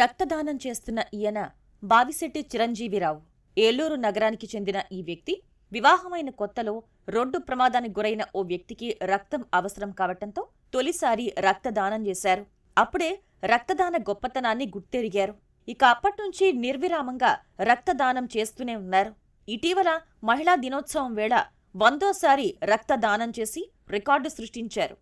రక్తదానం చేస్తున్న ఈయన బావిశెట్టి చిరంజీవిరావు ఏలూరు నగరానికి చెందిన ఈ వ్యక్తి వివాహమైన కొత్తలో రోడ్డు ప్రమాదానికి గురైన ఓ వ్యక్తికి రక్తం అవసరం కావటంతో తొలిసారి రక్తదానం చేశారు అప్పుడే రక్తదాన గొప్పతనాన్ని గుర్తెరిగారు ఇక అప్పట్నుంచి నిర్విరామంగా రక్తదానం చేస్తూనే ఉన్నారు ఇటీవల మహిళా దినోత్సవం వేళ వందోసారి రక్తదానం చేసి రికార్డు సృష్టించారు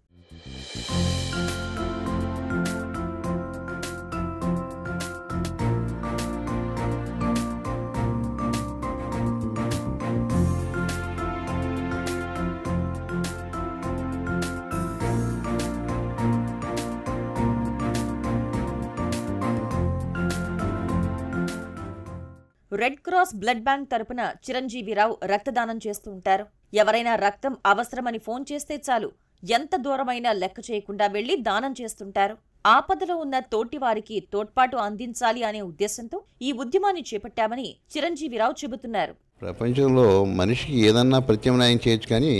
రెడ్ క్రాస్ బ్లడ్ బ్యాంక్ తరపున చిరంజీవిరావు రక్తదానం చేస్తూ ఉంటారు ఎవరైనా రక్తం అవసరమని ఫోన్ చేస్తే చాలు ఎంత దూరమైనా లెక్క చేయకుండా వెళ్లి దానం చేస్తుంటారు ఆపదలో ఉన్న తోటివారికి తోడ్పాటు అందించాలి అనే ఉద్దేశంతో ఈ ఉద్యమాన్ని చేపట్టామని చిరంజీవిరావు చెబుతున్నారు ప్రపంచంలో మనిషికి ఏదన్నా ప్రత్యామ్నాయం చేయొచ్చు కానీ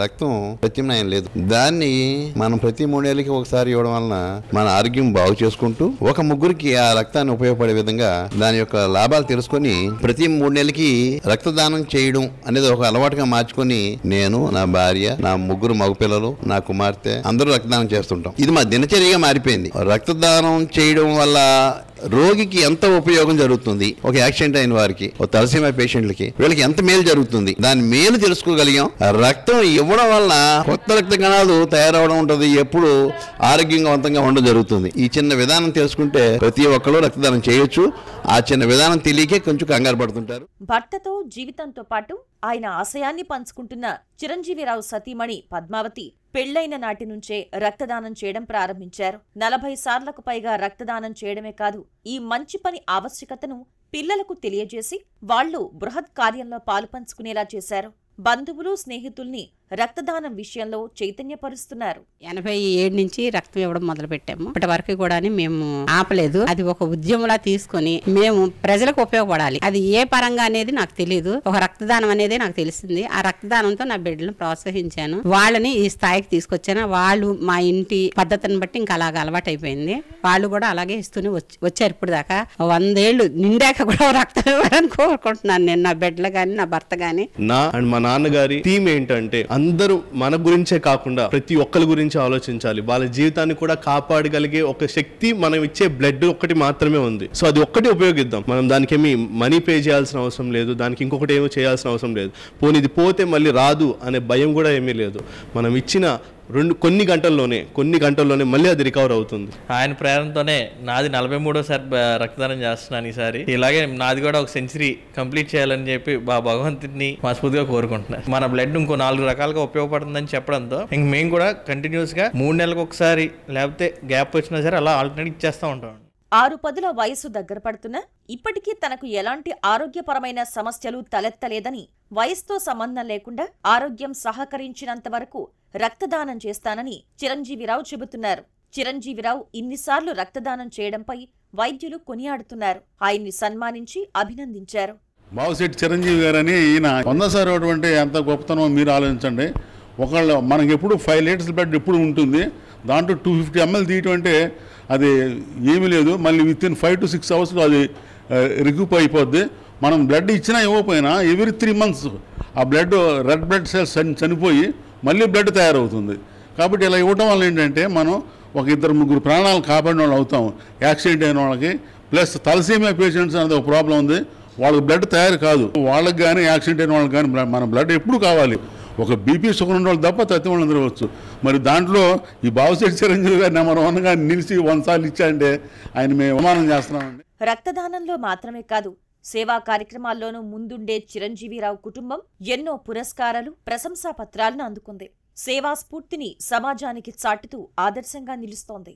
రక్తం ప్రత్యామ్నాయం లేదు దాన్ని మనం ప్రతి మూడేళ్ళకి ఒకసారి ఇవ్వడం వలన మన ఆరోగ్యం బాగు చేసుకుంటూ ఒక ముగ్గురికి ఆ రక్తాన్ని ఉపయోగపడే విధంగా దాని యొక్క లాభాలు తెలుసుకొని ప్రతి మూడేళ్ళకి రక్తదానం చేయడం అనేది ఒక అలవాటుగా మార్చుకొని నేను నా భార్య నా ముగ్గురు మగపిల్లలు నా కుమార్తె అందరూ రక్తదానం చేస్తుంటాం ఇది మా దినచర్యగా మారిపోయింది రక్తదానం చేయడం వల్ల రోగికి ఎంత ఉపయోగం జరుగుతుంది ఒక యాక్సిడెంట్ అయిన వారికి ఒక తలసీమా పేషెంట్లకి వీళ్ళకి ఎంత మేలు జరుగుతుంది దాని మేలు తెలుసుకోగలిగాం రక్తం ఇవ్వడం వలన కొత్త రక్త కణాలు తయారవడం ఉంటుంది ఎప్పుడు ఆరోగ్యవంతంగా ఉండడం జరుగుతుంది ఈ చిన్న విధానం తెలుసుకుంటే ప్రతి ఒక్కరు రక్తదానం చేయొచ్చు ఆ చిన్న విధానం తెలియకే కొంచెం కంగారు పడుతుంటారు భర్తతో జీవితంతో పాటు ఆయన ఆశయాన్ని పంచుకుంటున్న చిరంజీవిరావు సతీమణి పద్మావతి పెళ్లైన నాటి నుంచే రక్తదానం చేయడం ప్రారంభించారు నలభై సార్లకు పైగా రక్తదానం చేయడమే కాదు ఈ మంచి పని ఆవశ్యకతను పిల్లలకు తెలియజేసి వాళ్లు బృహత్ కార్యంలో పాలుపంచుకునేలా చేశారు బంధువులు స్నేహితుల్ని రక్తదానం విషయంలో చైతన్యపరుస్తున్నారు ఎనభై ఏడు నుంచి రక్తం ఇవ్వడం మొదలు పెట్టాము ఇప్పటి వరకు కూడా మేము ఆపలేదు అది ఒక ఉద్యమంలా తీసుకొని మేము ప్రజలకు ఉపయోగపడాలి అది ఏ పరంగా అనేది నాకు తెలియదు ఒక రక్తదానం అనేది నాకు తెలిసింది ఆ రక్తదానంతో నా బిడ్డలను ప్రోత్సహించాను వాళ్ళని ఈ స్థాయికి తీసుకొచ్చాను వాళ్ళు మా ఇంటి పద్ధతిని బట్టి ఇంకా అలాగే అలవాటు వాళ్ళు కూడా అలాగే ఇస్తూనే వచ్చారు ఇప్పుడు దాకా వందేళ్లు నిండాక కూడా రక్తం ఇవ్వాలని కోరుకుంటున్నాను నేను నా బిడ్డలు కానీ నా భర్త కానీ నా మా నాన్నగారి థీమ్ ఏంటంటే అందరూ మన గురించే కాకుండా ప్రతి ఒక్కరి గురించి ఆలోచించాలి వాళ్ళ జీవితాన్ని కూడా కాపాడగలిగే ఒక శక్తి మనం ఇచ్చే బ్లడ్ ఒకటి మాత్రమే ఉంది సో అది ఒక్కటి ఉపయోగిద్దాం మనం దానికి ఏమి మనీ పే చేయాల్సిన అవసరం లేదు దానికి ఇంకొకటి ఏమో చేయాల్సిన అవసరం లేదు పోనీ ఇది పోతే మళ్ళీ రాదు అనే భయం కూడా ఏమీ లేదు మనం ఇచ్చిన రెండు కొన్ని గంటల్లోనే కొన్ని గంటల్లోనే మళ్ళీ అది రికవర్ అవుతుంది ఆయన ప్రేరణతోనే నాది నలభై మూడోసారి రక్తదానం చేస్తున్నాను ఈసారి ఇలాగే నాది కూడా ఒక సెంచరీ కంప్లీట్ చేయాలని చెప్పి బా భగవంతుడిని మస్ఫూర్తిగా కోరుకుంటున్నాను మన బ్లడ్ ఇంకో నాలుగు రకాలుగా ఉపయోగపడుతుందని చెప్పడంతో ఇంక మేము కూడా కంటిన్యూస్గా మూడు నెలలకు ఒకసారి లేకపోతే గ్యాప్ వచ్చినా సరే అలా ఆల్టర్నేట్ ఇచ్చేస్తా ఉంటాం ఆరు పదుల వయసు దగ్గర పడుతున్నా ఇప్పటికీ తనకు ఎలాంటి ఆరోగ్యపరమైన సమస్యలు తలెత్తలేదని వయసుతో సంబంధం లేకుండా ఆరోగ్యం సహకరించినంత వరకు రక్తదానం చేస్తానని చిరంజీవిరావు చెబుతున్నారు చిరంజీవిరావు ఇన్నిసార్లు రక్తదానం చేయడంపై వైద్యులు కొనియాడుతున్నారు ఆయన్ని సన్మానించి అభినందించారు బావుశెట్టి చిరంజీవి గారని ఈయన సార్ అటువంటి ఎంత గొప్పతనం మీరు ఆలోచించండి ఒకళ్ళు మనకి ఎప్పుడు ఫైవ్ లీటర్స్ బ్లడ్ ఎప్పుడు ఉంటుంది దాంట్లో టూ ఫిఫ్టీ ఎంఎల్ తీయటం అంటే అది ఏమీ లేదు మళ్ళీ with in five to six అవర్స్లో అది రికూప్ అయిపోద్ది మనం బ్లడ్ ఇచ్చినా ఇవ్వకపోయినా ఎవ్రీ త్రీ మంత్స్ ఆ బ్లడ్ రెడ్ బ్లడ్ సెల్స్ చనిపోయి మళ్ళీ బ్లడ్ తయారవుతుంది కాబట్టి ఇలా ఇవ్వటం వల్ల ఏంటంటే మనం ఒక ఇద్దరు ముగ్గురు ప్రాణాలు కాపాడిన వాళ్ళు అవుతాం యాక్సిడెంట్ అయిన వాళ్ళకి ప్లస్ తలసీమియా పేషెంట్స్ అనేది ఒక ప్రాబ్లం ఉంది వాళ్ళకి బ్లడ్ తయారు కాదు వాళ్ళకి కానీ యాక్సిడెంట్ అయిన వాళ్ళకి కానీ మన బ్లడ్ ఎప్పుడు కావాలి ఒక బీపీ షుగర్ ఉన్న వాళ్ళు తప్ప తత్తి వాళ్ళు తిరగవచ్చు మరి దాంట్లో ఈ బాబుశెట్టి చిరంజీవి గారు నెంబర్ వన్గా నిలిచి ఇచ్చా ఇచ్చాయంటే ఆయన మేము విమానం చేస్తున్నామండి రక్తదానంలో మాత్రమే కాదు సేవా కార్యక్రమాల్లోనూ ముందుండే చిరంజీవిరావు కుటుంబం ఎన్నో పురస్కారాలు ప్రశంసా పత్రాలను అందుకుంది సేవా స్ఫూర్తిని సమాజానికి చాటుతూ ఆదర్శంగా నిలుస్తోంది